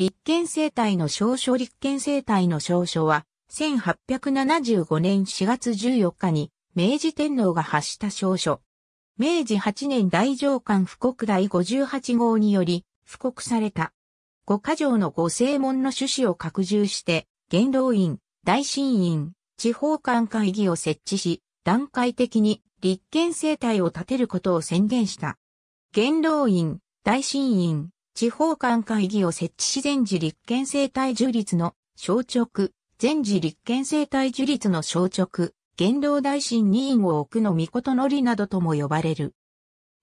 立憲政体の証書立憲政体の証書は、1875年4月14日に、明治天皇が発した証書。明治8年大上官布告第58号により、布告された。五箇条の五正門の趣旨を拡充して、元老院、大審院、地方官会議を設置し、段階的に立憲政体を立てることを宣言した。元老院、大審院、地方間会議を設置し全治立憲政体樹立の象直、全治立憲政体樹立の象直、元老大臣任員を置くの御事のりなどとも呼ばれる。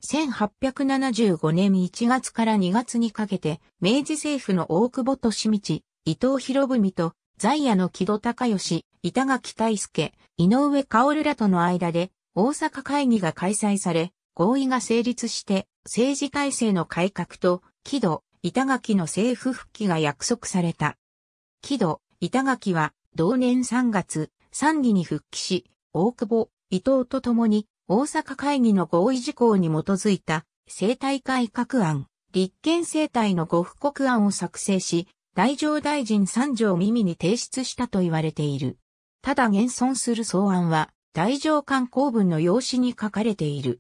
1875年1月から2月にかけて、明治政府の大久保利道、伊藤博文と、在野の木戸隆義、板垣大輔、井上薫らとの間で、大阪会議が開催され、合意が成立して、政治体制の改革と木戸、板垣の政府復帰が約束された。木戸、板垣は同年3月、参議に復帰し、大久保、伊藤と共に大阪会議の合意事項に基づいた生態改革案、立憲生態のご布告案を作成し、大乗大臣三条耳に提出したと言われている。ただ現存する草案は、大乗観光文の用紙に書かれている。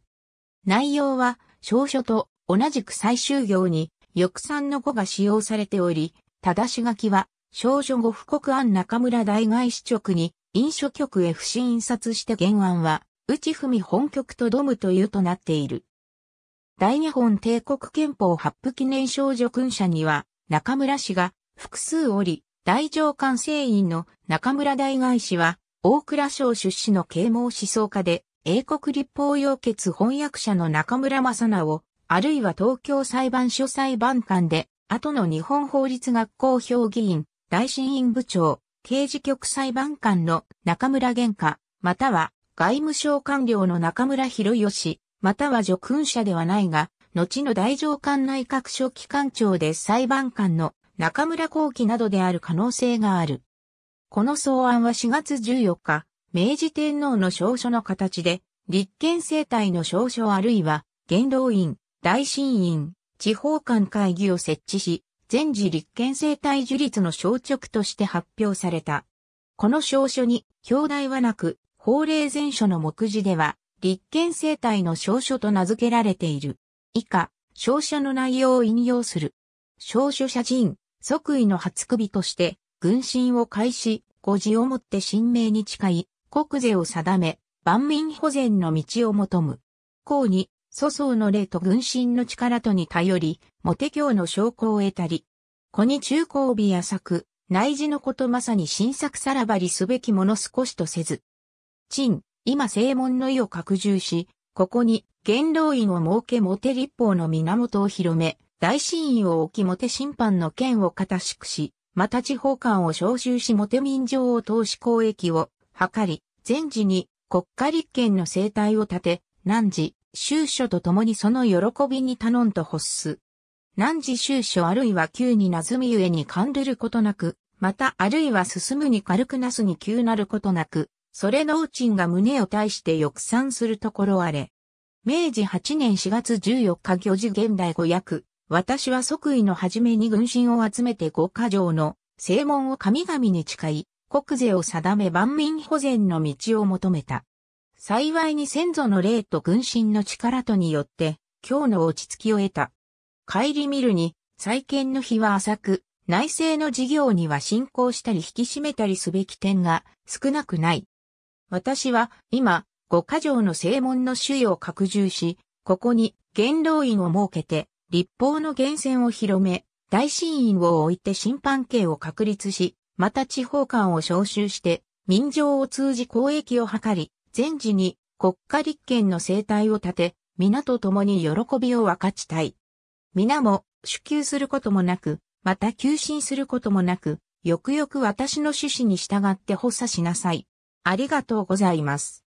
内容は、証書と同じく最終行に翼賛の語が使用されており、正し書きは、少女語布告案中村大外市直に、印書局へ不審印刷して原案は、内文本局とドムというとなっている。大日本帝国憲法発布記念少女君者には、中村氏が複数おり、大上官聖院の中村大外氏は、大倉省出資の啓蒙思想家で、英国立法要決翻訳者の中村正直をあるいは東京裁判所裁判官で、後の日本法律学校評議員、大審院部長、刑事局裁判官の中村玄下、または外務省官僚の中村博義、または叙勲者ではないが、後の大上官内閣書機関長で裁判官の中村幸喜などである可能性がある。この草案は4月14日、明治天皇の証書の形で、立憲政体の証書あるいは元老院、大審院、地方間会議を設置し、全時立憲政体樹立の消直として発表された。この証書に、表題はなく、法令前書の目次では、立憲政体の証書と名付けられている。以下、証書の内容を引用する。証書写真、即位の初首として、軍神を開始、五字をもって神明に誓い、国税を定め、万民保全の道を求む。に、祖宗の霊と軍神の力とに頼り、モテ教の証拠を得たり、子に中高尾や作、内事のことまさに新作さらばりすべきもの少しとせず。陳、今正門の意を拡充し、ここに元老院を設けモテ立法の源を広め、大神院を置きモテ審判の権を固しくし、また地方官を召集しモテ民情を投資公益を図り、全時に国家立憲の生態を立て、何時、収書と共にその喜びに頼んと欲す。何時収書あるいは急になずみゆえに感るることなく、またあるいは進むに軽くなすに急なることなく、それのうちんが胸を対して抑散するところあれ。明治8年4月14日行事現代語訳、私は即位の初めに軍神を集めて五箇条の正門を神々に誓い、国税を定め万民保全の道を求めた。幸いに先祖の霊と軍神の力とによって、今日の落ち着きを得た。帰り見るに、再建の日は浅く、内政の事業には進行したり引き締めたりすべき点が少なくない。私は今、五箇条の正門の主意を拡充し、ここに元老院を設けて、立法の源泉を広め、大神院を置いて審判刑を確立し、また地方官を召集して、民情を通じ公益を図り、全時に国家立憲の生態を立て、皆と共に喜びを分かちたい。皆も、主給することもなく、また休診することもなく、よくよく私の趣旨に従って補佐しなさい。ありがとうございます。